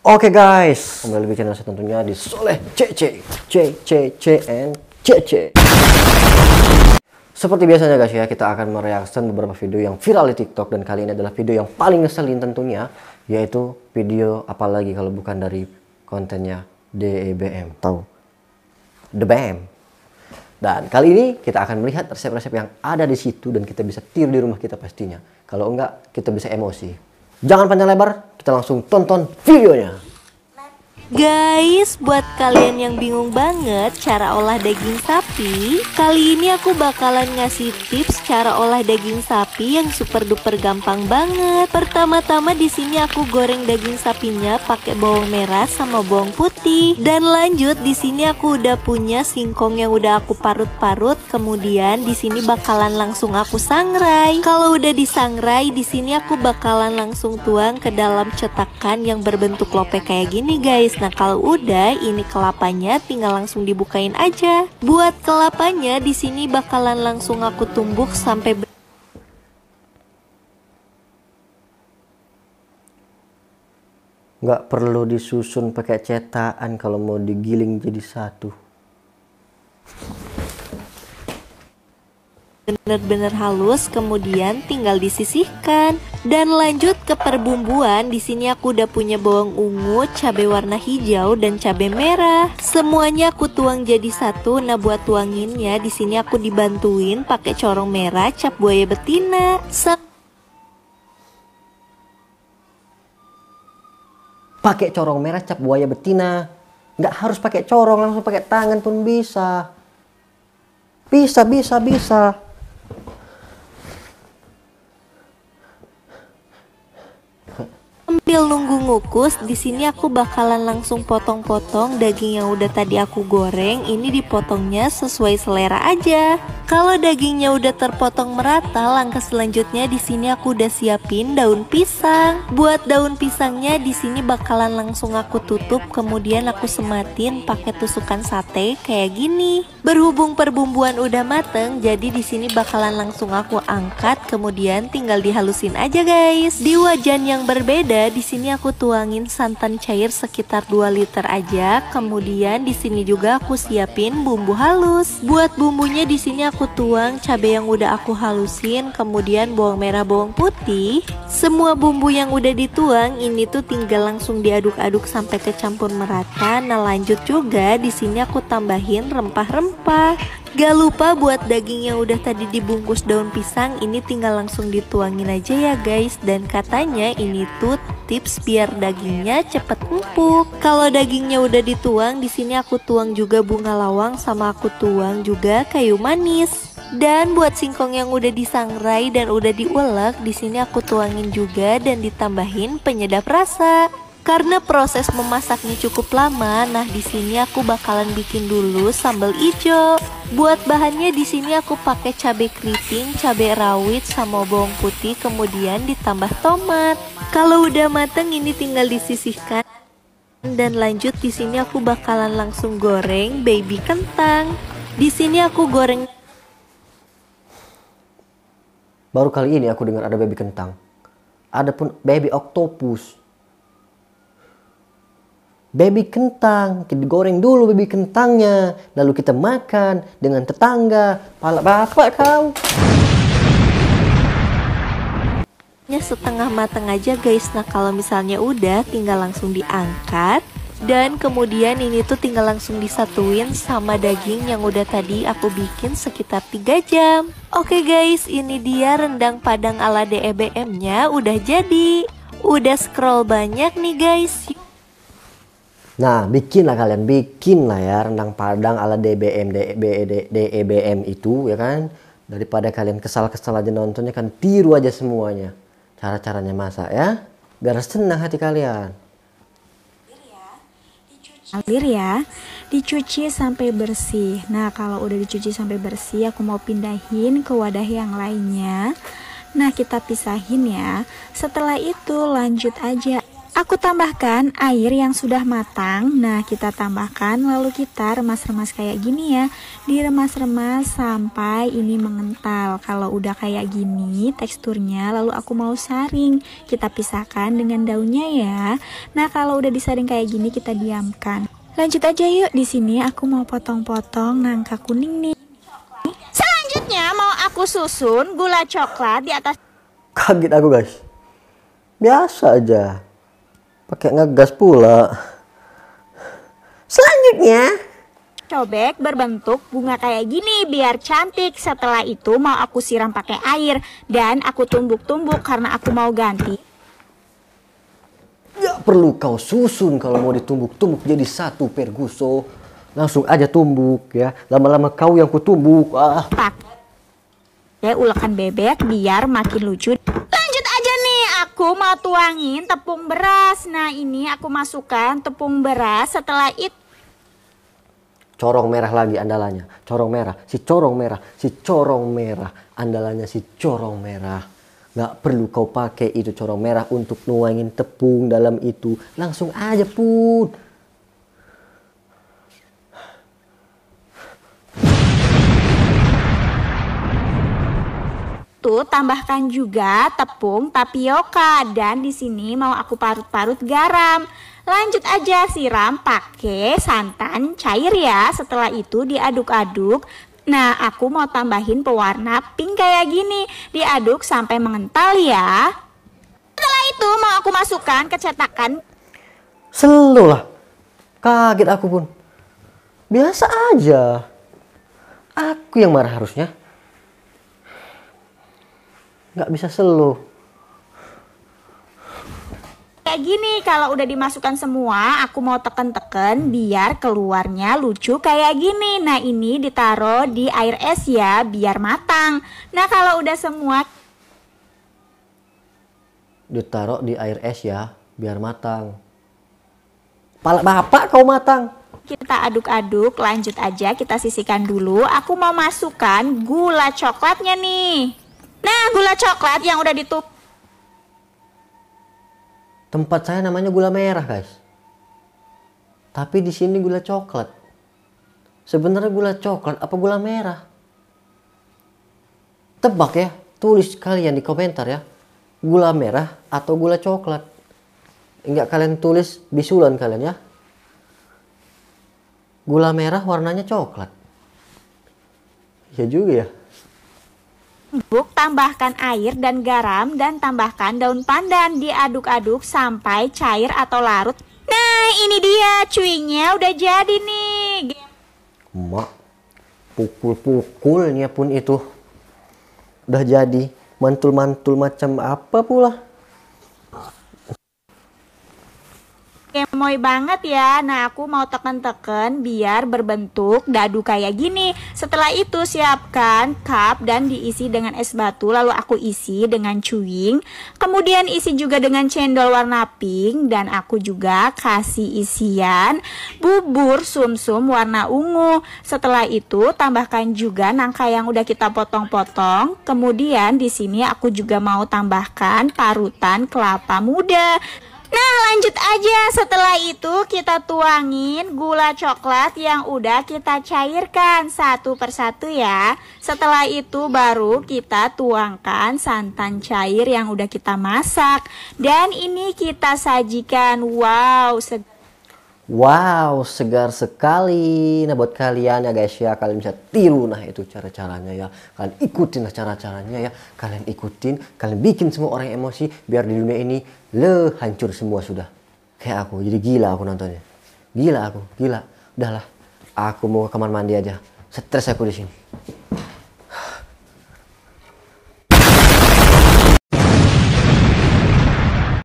Oke okay guys, kembali lagi channel saya tentunya di Soleh CC, CC CN CC. Seperti biasanya guys ya, kita akan mereaksikan beberapa video yang viral di TikTok dan kali ini adalah video yang paling ngeselin tentunya, yaitu video apalagi kalau bukan dari kontennya DEBM, tahu? The BAM. E dan kali ini kita akan melihat resep-resep yang ada di situ dan kita bisa tiru di rumah kita pastinya. Kalau enggak, kita bisa emosi. Jangan panjang lebar, kita langsung tonton videonya. Guys, buat kalian yang bingung banget cara olah daging sapi, kali ini aku bakalan ngasih tips cara olah daging sapi yang super duper gampang banget. Pertama-tama di sini aku goreng daging sapinya pakai bawang merah sama bawang putih. Dan lanjut di sini aku udah punya singkong yang udah aku parut-parut. Kemudian di sini bakalan langsung aku sangrai. Kalau udah disangrai, di sini aku bakalan langsung tuang ke dalam cetakan yang berbentuk lope kayak gini, guys. Nah kalau udah ini kelapanya tinggal langsung dibukain aja. Buat kelapanya di sini bakalan langsung aku tumbuk sampai Gak perlu disusun pakai cetakan kalau mau digiling jadi satu benar-benar halus, kemudian tinggal disisihkan. Dan lanjut ke perbumbuan, di sini aku udah punya bawang ungu, cabai warna hijau dan cabai merah. Semuanya aku tuang jadi satu. Nah, buat tuanginnya di sini aku dibantuin pakai corong merah, cap buaya betina. pakai corong merah cap buaya betina. Nggak harus pakai corong, langsung pakai tangan pun bisa. Bisa, bisa, bisa. sambil nunggu ngukus di sini aku bakalan langsung potong-potong daging yang udah tadi aku goreng ini dipotongnya sesuai selera aja kalau dagingnya udah terpotong merata langkah selanjutnya di sini aku udah siapin daun pisang buat daun pisangnya di sini bakalan langsung aku tutup kemudian aku sematin pakai tusukan sate kayak gini berhubung perbumbuan udah mateng jadi di sini bakalan langsung aku angkat kemudian tinggal dihalusin aja guys di wajan yang berbeda di sini aku tuangin santan cair sekitar 2 liter aja. Kemudian di sini juga aku siapin bumbu halus. Buat bumbunya di sini aku tuang cabai yang udah aku halusin, kemudian bawang merah, bawang putih. Semua bumbu yang udah dituang ini tuh tinggal langsung diaduk-aduk sampai kecampur merata. Nah, lanjut juga di sini aku tambahin rempah-rempah. Gak lupa buat daging yang udah tadi dibungkus daun pisang ini tinggal langsung dituangin aja ya guys Dan katanya ini tuh tips biar dagingnya cepet empuk Kalau dagingnya udah dituang di sini aku tuang juga bunga lawang sama aku tuang juga kayu manis dan buat singkong yang udah disangrai dan udah diulek, di sini aku tuangin juga dan ditambahin penyedap rasa. Karena proses memasaknya cukup lama, nah di sini aku bakalan bikin dulu sambal hijau. Buat bahannya di sini aku pakai cabai keriting, cabai rawit sama bawang putih kemudian ditambah tomat. Kalau udah mateng ini tinggal disisihkan. Dan lanjut di sini aku bakalan langsung goreng baby kentang. Di sini aku goreng Baru kali ini aku dengar ada baby kentang. Adapun baby octopus baby kentang. Kita goreng dulu baby kentangnya, lalu kita makan dengan tetangga. Pala bapak kau. Ya setengah matang aja guys. Nah kalau misalnya udah tinggal langsung diangkat dan kemudian ini tuh tinggal langsung disatuin sama daging yang udah tadi aku bikin sekitar 3 jam Oke guys, ini dia rendang padang ala DEBM-nya udah jadi Udah scroll banyak nih guys Nah, bikin lah kalian, bikin lah ya rendang Padang ala DBM, DEBM DEBM itu ya kan. Daripada kalian kesal-kesal aja nontonnya kan tiru aja semuanya. Cara-caranya masak ya. Biar senang hati kalian. Alir ya, dicuci sampai bersih. Nah, kalau udah dicuci sampai bersih, aku mau pindahin ke wadah yang lainnya. Nah, kita pisahin ya. Setelah itu lanjut aja Aku tambahkan air yang sudah matang. Nah, kita tambahkan lalu kita remas-remas kayak gini ya. Diremas-remas sampai ini mengental. Kalau udah kayak gini teksturnya, lalu aku mau saring. Kita pisahkan dengan daunnya ya. Nah, kalau udah disaring kayak gini kita diamkan. Lanjut aja yuk. Di sini aku mau potong-potong nangka kuning nih. Selanjutnya mau aku susun gula coklat di atas. Kaget aku, guys. Biasa aja. Pakai ngegas pula. Selanjutnya, Cobek berbentuk bunga kayak gini biar cantik. Setelah itu mau aku siram pakai air dan aku tumbuk-tumbuk karena aku mau ganti. Gak perlu kau susun kalau mau ditumbuk-tumbuk jadi satu perguso. Langsung aja tumbuk ya. Lama-lama kau yang kutumbuk. Ah. Pakai ulekan bebek biar makin lucu aku mau tuangin tepung beras. Nah, ini aku masukkan tepung beras. Setelah itu corong merah lagi andalanya, Corong merah, si corong merah, si corong merah, andalanya si corong merah. nggak perlu kau pakai itu corong merah untuk nuangin tepung dalam itu. Langsung aja put. itu tambahkan juga tepung tapioka dan di sini mau aku parut-parut garam. Lanjut aja siram pakai santan cair ya. Setelah itu diaduk-aduk. Nah, aku mau tambahin pewarna pink kayak gini. Diaduk sampai mengental ya. Setelah itu mau aku masukkan ke cetakan. Selulah. Kaget aku pun. Biasa aja. Aku yang marah harusnya nggak bisa selo kayak gini kalau udah dimasukkan semua aku mau teken-teken biar keluarnya lucu kayak gini nah ini ditaruh di air es ya biar matang nah kalau udah semua ditaruh di air es ya biar matang Pala bapak kau matang kita aduk-aduk lanjut aja kita sisihkan dulu aku mau masukkan gula coklatnya nih Nah, gula coklat yang udah ditutup. Tempat saya namanya gula merah, guys. Tapi di sini gula coklat. Sebenarnya gula coklat apa gula merah? Tebak ya, tulis kalian di komentar ya. Gula merah atau gula coklat. Enggak kalian tulis bisulan kalian ya. Gula merah warnanya coklat. Ya juga ya. Bubuk tambahkan air dan garam dan tambahkan daun pandan diaduk-aduk sampai cair atau larut. Nah, ini dia cuinya udah jadi nih. Mak, pukul-pukulnya pun itu udah jadi. Mantul-mantul macam apa pula? kemoy banget ya. Nah, aku mau tekan-tekan biar berbentuk dadu kayak gini. Setelah itu siapkan cup dan diisi dengan es batu, lalu aku isi dengan chewing. Kemudian isi juga dengan cendol warna pink dan aku juga kasih isian bubur sumsum -sum warna ungu. Setelah itu tambahkan juga nangka yang udah kita potong-potong. Kemudian di sini aku juga mau tambahkan parutan kelapa muda. Nah lanjut aja setelah itu kita tuangin gula coklat yang udah kita cairkan satu persatu ya Setelah itu baru kita tuangkan santan cair yang udah kita masak Dan ini kita sajikan wow segera Wow, segar sekali. Nah, buat kalian ya guys ya, kalian bisa tiru nah itu cara-caranya ya. Kalian ikutin nah cara-caranya ya. Kalian ikutin, kalian bikin semua orang emosi biar di dunia ini le hancur semua sudah. Kayak aku, jadi gila aku nontonnya. Gila aku, gila. Udahlah, aku mau ke kamar mandi aja. Stres aku di sini.